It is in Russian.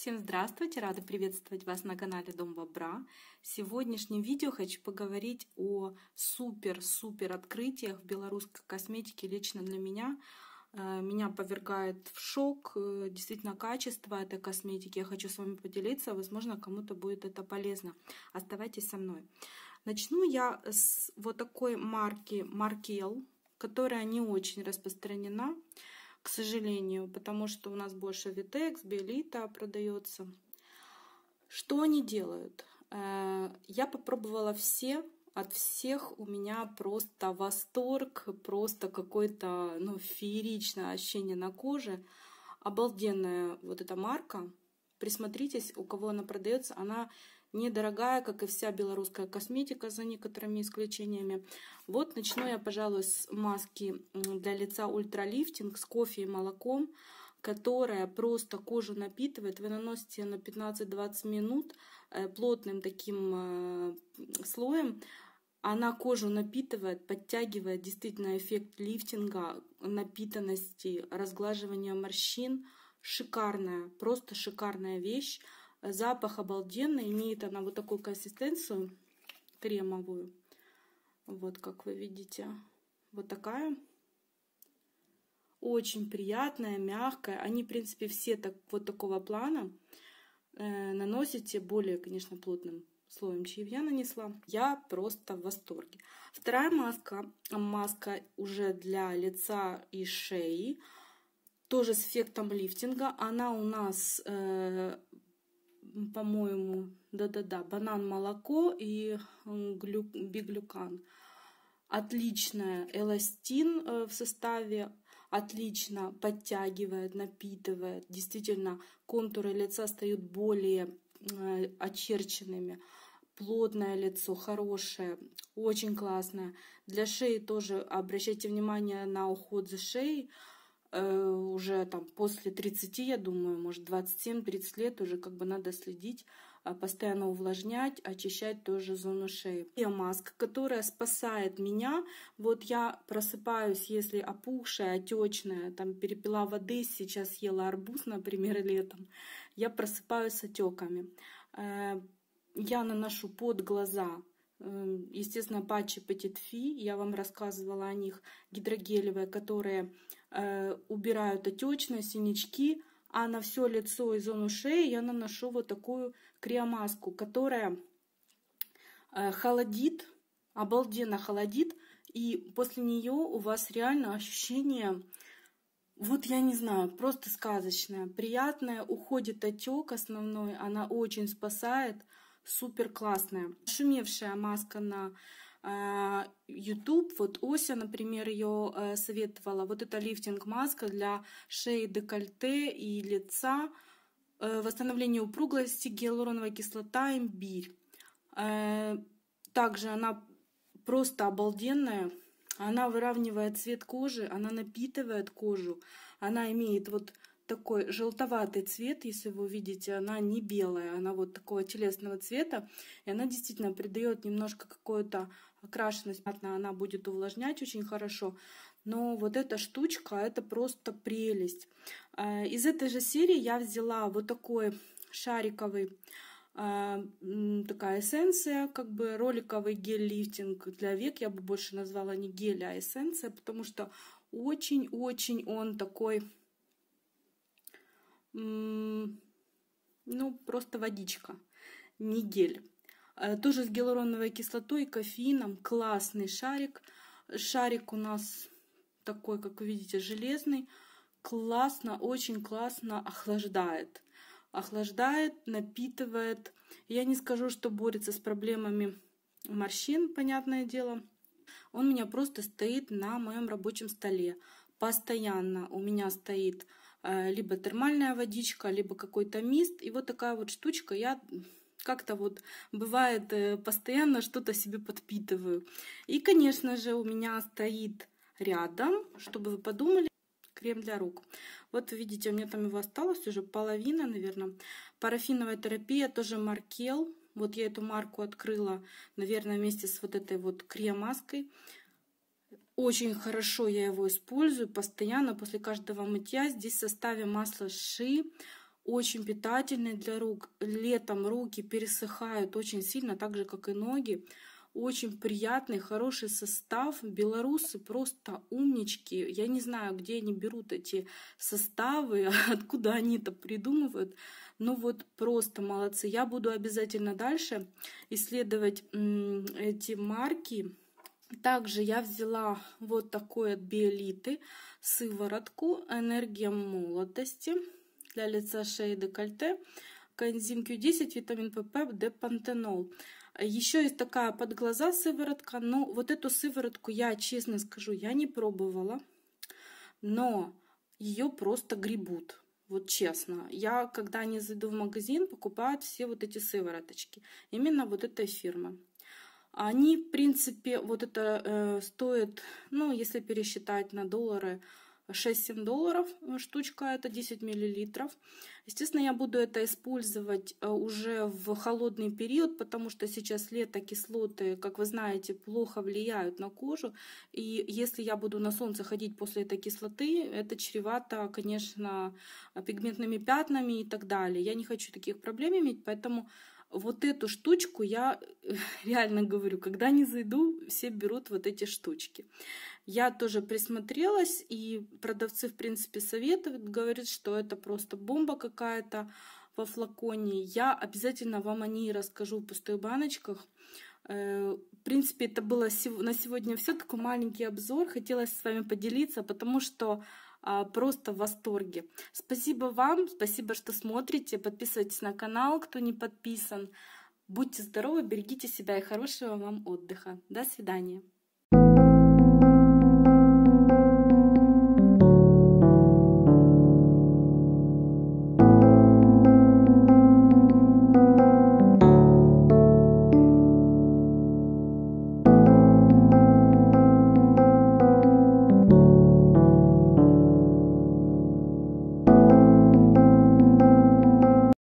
Всем здравствуйте! Рада приветствовать вас на канале Дом Бобра. В сегодняшнем видео хочу поговорить о супер-супер открытиях в белорусской косметике лично для меня. Э, меня повергает в шок э, действительно качество этой косметики. Я хочу с вами поделиться, возможно, кому-то будет это полезно. Оставайтесь со мной. Начну я с вот такой марки Маркел, которая не очень распространена к сожалению, потому что у нас больше Витекс, Белита продается. Что они делают? Э, я попробовала все, от всех у меня просто восторг, просто какое-то ну, фееричное ощущение на коже. Обалденная вот эта марка. Присмотритесь, у кого она продается. Она недорогая, как и вся белорусская косметика, за некоторыми исключениями. Вот начну я, пожалуй, с маски для лица ультралифтинг с кофе и молоком, которая просто кожу напитывает. Вы наносите на 15-20 минут э, плотным таким э, слоем. Она кожу напитывает, подтягивает действительно эффект лифтинга, напитанности, разглаживания морщин. Шикарная, просто шикарная вещь. Запах обалденный, имеет она вот такую консистенцию кремовую. Вот как вы видите, вот такая. Очень приятная, мягкая. Они, в принципе, все так, вот такого плана. Э, наносите более, конечно, плотным слоем, чем я нанесла. Я просто в восторге. Вторая маска. Маска уже для лица и шеи. Тоже с эффектом лифтинга. Она у нас э, по-моему, да-да-да, банан молоко и глю, биглюкан. Отличная эластин э, в составе, отлично подтягивает, напитывает. Действительно, контуры лица стают более э, очерченными. Плотное лицо, хорошее, очень классное. Для шеи тоже обращайте внимание на уход за шеей. Э, уже там после 30, я думаю, может 27-30 лет уже как бы надо следить, а, постоянно увлажнять, очищать тоже зону шеи. И маска, которая спасает меня, вот я просыпаюсь, если опухшая, отечная, там перепила воды, сейчас ела арбуз, например, летом, я просыпаюсь с отеками. Э, я наношу под глаза Эм, естественно, патчи Petit Fi, я вам рассказывала о них, гидрогелевые, которые э, убирают отечные синячки, а на все лицо и зону шеи я наношу вот такую криомаску, которая э, холодит, обалденно холодит, и после нее у вас реально ощущение, вот я не знаю, просто сказочное, приятное, уходит отек основной, она очень спасает, супер классная. Шумевшая маска на э, YouTube, вот Ося, например, ее э, советовала, вот это лифтинг-маска для шеи, декольте и лица, э, восстановление упругости гиалуроновая кислота, имбирь. Также она просто обалденная, она выравнивает цвет кожи, она напитывает кожу, она имеет вот такой желтоватый цвет, если вы увидите, она не белая, она вот такого телесного цвета, и она действительно придает немножко какую-то окрашенность, она будет увлажнять очень хорошо, но вот эта штучка, это просто прелесть. А, из этой же серии я взяла вот такой шариковый а, такая эссенция, как бы роликовый гель-лифтинг для век. Я бы больше назвала не гель, а эссенция, потому что очень-очень он такой ну, просто водичка, не гель. Э, тоже с гиалуроновой кислотой, кофеином. Классный шарик. Шарик у нас такой, как вы видите, железный. Классно, очень классно охлаждает. Охлаждает, напитывает. Я не скажу, что борется с проблемами морщин, понятное дело. Он у меня просто стоит на моем рабочем столе. Постоянно у меня стоит а, либо термальная водичка, либо какой-то мист. И вот такая вот штучка. Я как-то вот бывает э, постоянно что-то себе подпитываю. И, конечно же, у меня стоит рядом, чтобы вы подумали, крем для рук. Вот видите, у меня там его осталось уже половина, наверное. Парафиновая терапия, тоже Маркел. Вот я эту марку открыла, наверное, вместе с вот этой вот крем-маской. Очень хорошо я его использую постоянно после каждого мытья. Здесь в составе масло ши очень питательный для рук. Летом руки пересыхают очень сильно, так же как и ноги. Очень приятный, хороший состав. Белорусы просто умнички. Я не знаю, где они берут эти составы, откуда они это придумывают. Ну вот просто молодцы. Я буду обязательно дальше исследовать эти марки также я взяла вот такой от Биолиты сыворотку «Энергия молодости» для лица, шеи и декольте, коэнзим Q10, витамин ПП, депантенол. Еще есть такая под глаза сыворотка, но вот эту сыворотку я, честно скажу, я не пробовала, но ее просто гребут. Вот честно, я когда не зайду в магазин, покупают все вот эти сывороточки. Именно вот эта фирма они, в принципе, вот это э, стоит, ну, если пересчитать на доллары, 6-7 долларов э, штучка, это 10 миллилитров. Естественно, я буду это использовать э, уже в холодный период, потому что сейчас лето кислоты, как вы знаете, плохо влияют на кожу. И если я буду на солнце ходить после этой кислоты, это чревато, конечно, пигментными пятнами и так далее. Я не хочу таких проблем иметь, поэтому вот эту штучку я э, реально говорю, когда не зайду, все берут вот эти штучки. Я тоже присмотрелась, и продавцы, в принципе, советуют, говорят, что это просто бомба какая-то во флаконе. Я обязательно вам о ней расскажу в пустых баночках. Э, в принципе, это было на сегодня все, такой маленький обзор. Хотелось с вами поделиться, потому что а, просто в восторге. Спасибо вам, спасибо, что смотрите. Подписывайтесь на канал, кто не подписан. Будьте здоровы, берегите себя и хорошего вам отдыха. До свидания.